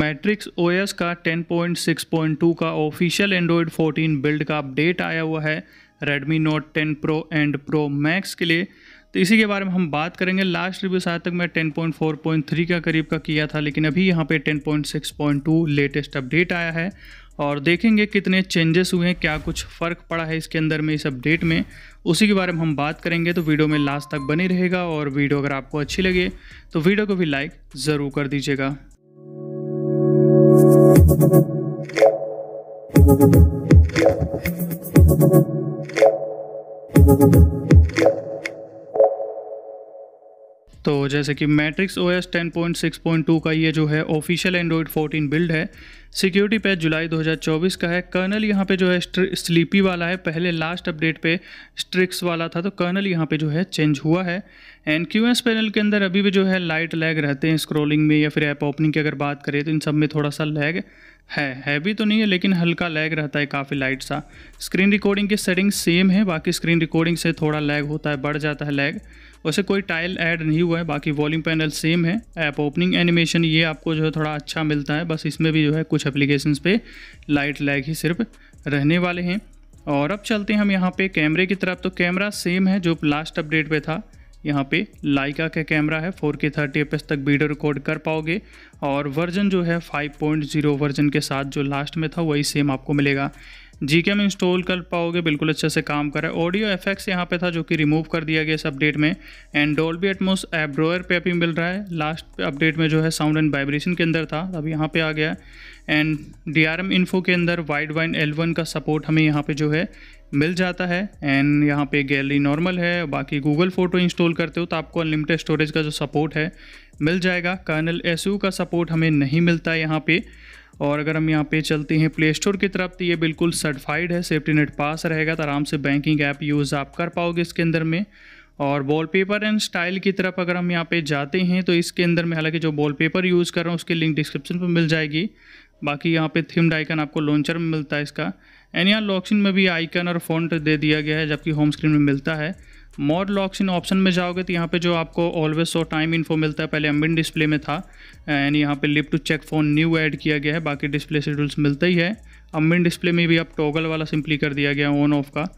Matrix OS का 10.6.2 का official android 14 build का अपडेट आया हुआ है Redmi note 10 pro and pro max के लिए तो इसी के बारे में हम बात करेंगे लास्ट रिव्यू शायद तक मैं 10.4.3 का करीब का किया था लेकिन अभी यहाँ पे 10.6.2 लेटेस्ट अपडेट आया है और देखेंगे कितने चेंजेस हुए हैं क्या कुछ फ़र्क पड़ा है इसके अंदर में इस अपडेट में उसी के बारे में हम बात करेंगे तो वीडियो में लास्ट तक बने रहेगा और वीडियो अगर आपको अच्छी लगे तो वीडियो को भी लाइक ज़रूर कर दीजिएगा तो जैसे कि Matrix O S ten point six point two का ये जो है ऑफिशियल एंड्रॉयड फोर्टीन बिल्ड है सिक्योरिटी पैच जुलाई 2024 का है कर्नल यहाँ पे जो है स्लीपी वाला है पहले लास्ट अपडेट पे स्ट्रिक्स वाला था तो कर्नल यहाँ पे जो है चेंज हुआ है एन क्यू एस पैनल के अंदर अभी भी जो है लाइट लैग रहते हैं स्क्रोलिंग में या फिर ऐप ओपनिंग की अगर बात करें तो इन सब में थोड़ा सा लैग है हैवी तो नहीं है लेकिन हल्का लैग रहता है काफ़ी लाइट सा स्क्रीन रिकॉर्डिंग की सेटिंग सेम है बाकी स्क्रीन रिकॉर्डिंग से थोड़ा लैग होता है बढ़ जाता है लैग वैसे कोई टाइल ऐड नहीं हुआ है बाकी वॉल्यूम पैनल सेम है ऐप ओपनिंग एनिमेशन ये आपको जो है थोड़ा अच्छा मिलता है बस इसमें भी जो है कुछ एप्लीकेशन पे लाइट लैग ही सिर्फ रहने वाले हैं और अब चलते हैं हम यहाँ पे कैमरे की तरफ तो कैमरा सेम है जो लास्ट अपडेट पे था यहाँ पे लाइका का कैमरा है 4K 30fps तक वीडियो रिकॉर्ड कर पाओगे और वर्जन जो है 5.0 वर्जन के साथ जो लास्ट में था वही सेम आपको मिलेगा जी के इंस्टॉल कर पाओगे बिल्कुल अच्छे से काम कर रहा है ऑडियो एफेक्ट्स यहाँ पे था जो कि रिमूव कर दिया गया इस अपडेट में and Dolby Atmos app drawer पे अभी मिल रहा है लास्ट अपडेट में जो है साउंड एंड वाइब्रेशन के अंदर था अब यहाँ पे आ गया and D R M info के अंदर वाइड वाइन एल वन का सपोर्ट हमें यहाँ पर जो है मिल जाता है एंड यहाँ पे गैलरी नॉर्मल है बाकी गूगल फोटो इंस्टॉल करते हो तो आपको अनलिमिटेड स्टोरेज का जो सपोर्ट है मिल जाएगा कर्नल एस का सपोर्ट हमें नहीं मिलता यहाँ पे और अगर हम यहाँ पे चलते हैं प्ले स्टोर की तरफ तो ये बिल्कुल सर्टिफाइड है सेफ्टी नेट पास रहेगा तो आराम से बैंकिंग ऐप यूज़ आप कर पाओगे इसके अंदर में और वॉलपेपर एंड स्टाइल की तरफ अगर हम यहाँ पे जाते हैं तो इसके अंदर में हालांकि जो वॉलपेपर यूज़ कर रहा हूँ उसकी लिंक डिस्क्रिप्शन पर मिल जाएगी बाकी यहाँ पे थीम आइकन आपको लॉन्चर में मिलता है इसका एंड यहाँ लॉक्सिन में भी आइकन और फॉन्ट दे दिया गया है जबकि होम स्क्रीन में मिलता है मोर लॉक्स इन ऑप्शन में जाओगे तो यहाँ पे जो आपको ऑलवेज सो टाइम इन्फो मिलता है पहले अम्बिन डिस्प्ले में था एंड यहाँ पे lift to check phone new add किया गया है बाकी डिस्प्ले शेड्यूल्स मिलता ही है अम्बिन डिस्प्ले में भी अब टॉगल वाला सिंपली कर दिया गया ऑन ऑफ का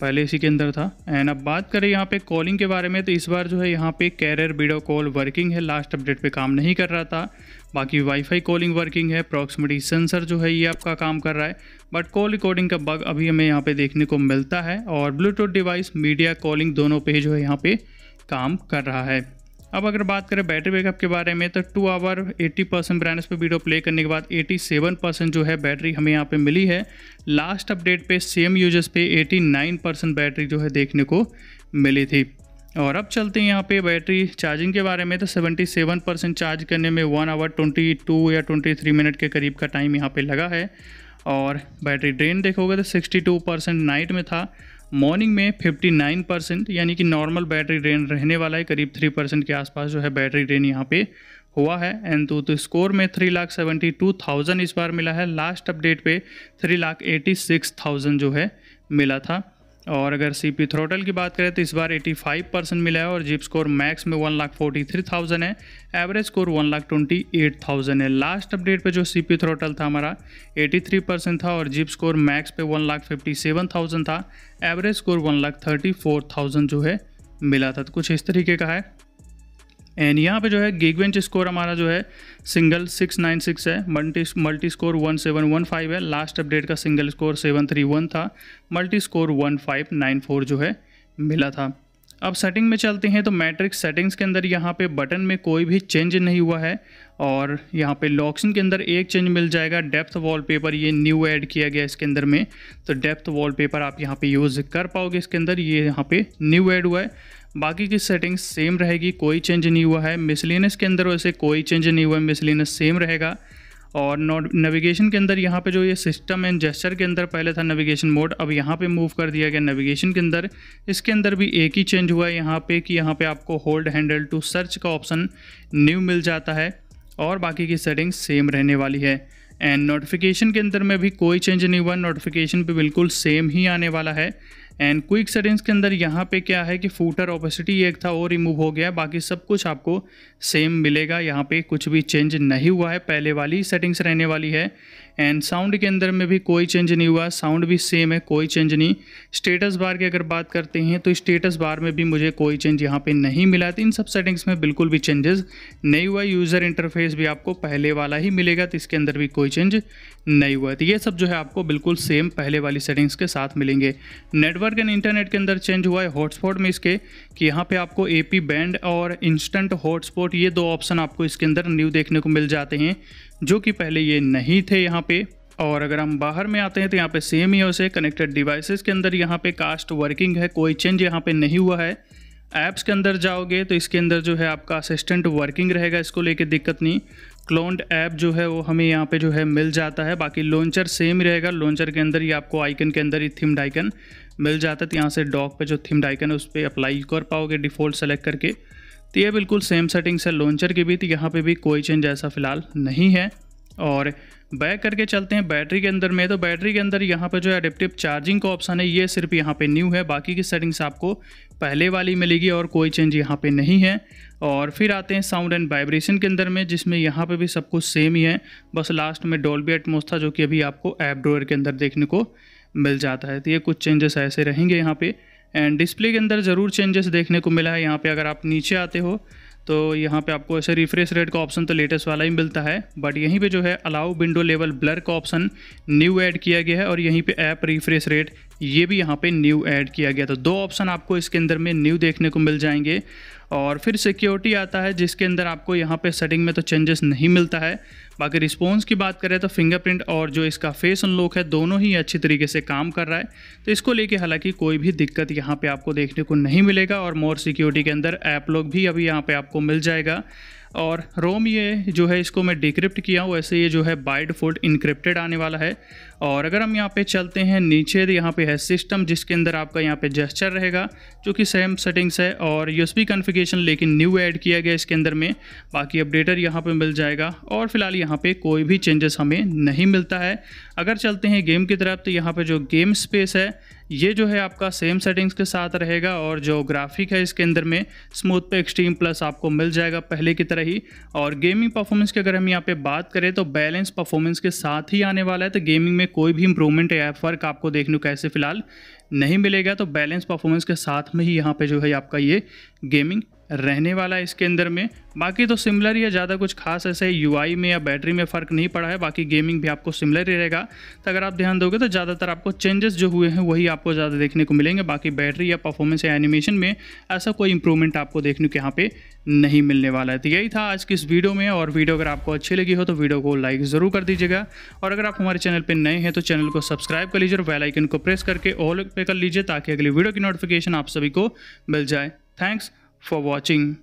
पहले इसी के अंदर था एंड अब बात करें यहाँ पे कॉलिंग के बारे में तो इस बार जो है यहाँ पे कैरियर वीडियो कॉल वर्किंग है लास्ट अपडेट पे काम नहीं कर रहा था बाकी वाईफाई कॉलिंग वर्किंग है प्रॉक्सिमिटी सेंसर जो है ये आपका काम कर रहा है बट कॉल रिकॉर्डिंग का बग अभी हमें यहाँ पे देखने को मिलता है और ब्लूटूथ डिवाइस मीडिया कॉलिंग दोनों पे जो है यहाँ पे काम कर रहा है अब अगर बात करें बैटरी बैकअप के बारे में तो टू आवर 80 परसेंट ब्रांड्स पर वीडियो प्ले करने के बाद 87 परसेंट जो है बैटरी हमें यहाँ पे मिली है लास्ट अपडेट पे सेम यूजर्स पे 89 परसेंट बैटरी जो है देखने को मिली थी और अब चलते हैं यहाँ पे बैटरी चार्जिंग के बारे में तो 77 परसेंट चार्ज करने में वन आवर टू या थ्री मिनट के करीब का टाइम यहाँ पे लगा है और बैटरी ड्रेन देखोगे तो टू परसेंट नाइट में था मॉर्निंग में 59 परसेंट यानी कि नॉर्मल बैटरी ड्रेन रहने वाला है करीब 3 परसेंट के आसपास जो है बैटरी ड्रेन यहाँ पे हुआ है एंड तो, तो स्कोर में three lakh seventy two thousand इस बार मिला है लास्ट अपडेट पे three lakh eighty six thousand जो है मिला था और अगर सी पी थ्रोटल की बात करें तो इस बार 85 परसेंट मिला है और जिप स्कोर मैक्स में one lakh forty three thousand है average score one lakh twenty eight thousand है लास्ट अपडेट पे जो सी पी थ्रोटल था हमारा 83 परसेंट था और जिप स्कोर मैक्स पे one lakh fifty seven thousand था average score one lakh thirty four thousand जो है मिला था तो कुछ इस तरीके का है एंड यहाँ पे जो है गिगवेंच स्कोर हमारा जो है सिंगल सिक्स नाइन सिक्स है multi multi score one seven one five है लास्ट अपडेट का single score seven three one था multi score one five nine four जो है मिला था अब सेटिंग में चलते हैं तो मैट्रिक्स सेटिंग्स के अंदर यहाँ पे बटन में कोई भी चेंज नहीं हुआ है और यहाँ पे लॉक्सिन के अंदर एक चेंज मिल जाएगा डेप्थ वॉलपेपर ये न्यू ऐड किया गया इसके अंदर में तो डेप्थ वॉलपेपर आप यहाँ पे यूज़ कर पाओगे इसके अंदर ये यहाँ पे न्यू ऐड हुआ है बाकी की सेटिंग्स सेम रहेगी कोई चेंज नहीं हुआ है मिसलिनस के अंदर वैसे कोई चेंज नहीं हुआ है मिसलिनस सेम रहेगा और नेविगेशन के अंदर यहाँ पे जो ये सिस्टम एंड जेस्चर के अंदर पहले था नेविगेशन मोड अब यहाँ पे मूव कर दिया गया नेविगेशन के अंदर इसके अंदर भी एक ही चेंज हुआ है यहाँ पे कि यहाँ पे आपको होल्ड हैंडल टू सर्च का ऑप्शन न्यू मिल जाता है और बाकी की सेटिंग सेम रहने वाली है एंड नोटिफिकेशन के अंदर में भी कोई चेंज नहीं हुआ नोटिफिकेशन पर बिल्कुल सेम ही आने वाला है एंड क्विक सेटिंग्स के अंदर यहाँ पे क्या है कि फूटर ओपेसिटी एक था वो रिमूव हो गया बाकी सब कुछ आपको सेम मिलेगा यहाँ पे कुछ भी चेंज नहीं हुआ है पहले वाली सेटिंग्स रहने वाली है एंड साउंड के अंदर में भी कोई चेंज नहीं हुआ साउंड भी सेम है कोई चेंज नहीं स्टेटस बार की अगर बात करते हैं तो स्टेटस बार में भी मुझे कोई चेंज यहाँ पे नहीं मिला तो इन सब सेटिंग्स में बिल्कुल भी चेंजेस नहीं हुआ यूज़र इंटरफेस भी आपको पहले वाला ही मिलेगा तो इसके अंदर भी कोई चेंज नहीं हुआ तो ये सब जो है आपको बिल्कुल सेम पहले वाली सेटिंग्स के साथ मिलेंगे नेटवर्क एंड इंटरनेट के अंदर चेंज हुआ है हॉटस्पॉट में इसके कि यहाँ पे आपको ए बैंड और इंस्टेंट हॉटस्पॉट ये दो ऑप्शन आपको इसके अंदर न्यू देखने को मिल जाते हैं जो कि पहले ये नहीं थे यहाँ पे और अगर हम बाहर में आते हैं तो यहाँ पे सेम ही उसे कनेक्टेड डिवाइसेस के अंदर यहाँ पे कास्ट वर्किंग है कोई चेंज यहाँ पे नहीं हुआ है ऐप्स के अंदर जाओगे तो इसके अंदर जो है आपका असिस्टेंट वर्किंग रहेगा इसको लेके दिक्कत नहीं क्लोन्ड ऐप जो है वो हमें यहाँ पे जो है मिल जाता है बाकी लॉन्चर सेम ही रहेगा लॉन्चर के अंदर ही आपको आइकन के अंदर ही थीम डाइकन मिल जाता है तो यहाँ से डॉक पे जो थीम डाइकन है उस पर अप्लाई कर पाओगे डिफ़ॉल्ट सेलेक्ट करके तो ये बिल्कुल सेम सेटिंग्स है लॉन्चर की भी तो यहाँ पे भी कोई चेंज ऐसा फ़िलहाल नहीं है और बैक करके चलते हैं बैटरी के अंदर में तो बैटरी के अंदर यहाँ पर जो एडेप्टिव चार्जिंग का ऑप्शन है ये सिर्फ यहाँ पे न्यू है बाकी की सेटिंग्स आपको पहले वाली मिलेगी और कोई चेंज यहाँ पे नहीं है और फिर आते हैं साउंड एंड वाइब्रेशन के अंदर में जिसमें यहाँ पे भी सब कुछ सेम ही है बस लास्ट में डोल्बी एटमोस था जो कि अभी आपको ऐप डोर के अंदर देखने को मिल जाता है तो ये कुछ चेंजेस ऐसे रहेंगे यहाँ पर एंड डिस्प्ले के अंदर ज़रूर चेंजेस देखने को मिला है यहाँ पे अगर आप नीचे आते हो तो यहाँ पे आपको ऐसे रिफ्रेश रेट का ऑप्शन तो लेटेस्ट वाला ही मिलता है बट यहीं पे जो है अलाउ विंडो लेवल ब्लर का ऑप्शन न्यू ऐड किया गया है और यहीं पे ऐप रिफ्रेश रेट ये भी यहाँ पे न्यू ऐड किया गया तो दो ऑप्शन आपको इसके अंदर में न्यू देखने को मिल जाएंगे और फिर सिक्योरिटी आता है जिसके अंदर आपको यहाँ पे सेटिंग में तो चेंजेस नहीं मिलता है बाकी रिस्पॉन्स की बात करें तो फिंगरप्रिंट और जो इसका फेस अनलॉक है दोनों ही अच्छी तरीके से काम कर रहा है तो इसको लेके हालांकि कोई भी दिक्कत यहाँ पे आपको देखने को नहीं मिलेगा और मोर सिक्योरिटी के अंदर ऐप लॉक भी अभी यहाँ पर आपको मिल जाएगा और रोम ये जो है इसको मैं डिक्रिप्ट किया हूँ वैसे ये जो है बाय डिफ़ॉल्ट इनक्रिप्टेड आने वाला है और अगर हम यहाँ पे चलते हैं नीचे तो यहाँ पे है सिस्टम जिसके अंदर आपका यहाँ पे जेस्चर रहेगा जो कि सेम सेटिंग्स है और यूस एस कॉन्फ़िगरेशन लेकिन न्यू ऐड किया गया इसके अंदर में बाकी अपडेटर यहाँ पर मिल जाएगा और फिलहाल यहाँ पर कोई भी चेंजेस हमें नहीं मिलता है अगर चलते हैं गेम की तरफ तो यहाँ पर जो गेम स्पेस है ये जो है आपका सेम सेटिंग्स के साथ रहेगा और जो ग्राफिक है इसके अंदर में स्मूथ पे एक्सट्रीम प्लस आपको मिल जाएगा पहले की तरह ही और गेमिंग परफॉर्मेंस की अगर हम यहाँ पे बात करें तो बैलेंस परफॉर्मेंस के साथ ही आने वाला है तो गेमिंग में कोई भी इंप्रूवमेंट या फ़र्क आपको देखने को ऐसे फिलहाल नहीं मिलेगा तो बैलेंस परफॉर्मेंस के साथ में ही यहाँ पर जो है आपका ये गेमिंग रहने वाला है इसके अंदर में बाकी तो सिमिलर या ज़्यादा कुछ खास ऐसे यूआई में या बैटरी में फ़र्क नहीं पड़ा है बाकी गेमिंग भी आपको सिमिलर ही रहेगा तो अगर आप ध्यान दोगे तो ज़्यादातर आपको चेंजेस जो हुए हैं वही आपको ज़्यादा देखने को मिलेंगे बाकी बैटरी या परफॉर्मेंस या एनिमेशन में ऐसा कोई इंप्रूवमेंट आपको देखने के यहाँ पर नहीं मिलने वाला है तो यही था आज की इस वीडियो में और वीडियो अगर आपको अच्छी लगी हो तो वीडियो को लाइक ज़रूर कर दीजिएगा और अगर आप हमारे चैनल पर नए हैं तो चैनल को सब्सक्राइब कर लीजिए और बेल आइकन को प्रेस करके ऑल पे कर लीजिए ताकि अगली वीडियो की नोटिफिकेशन आप सभी को मिल जाए थैंक्स for watching.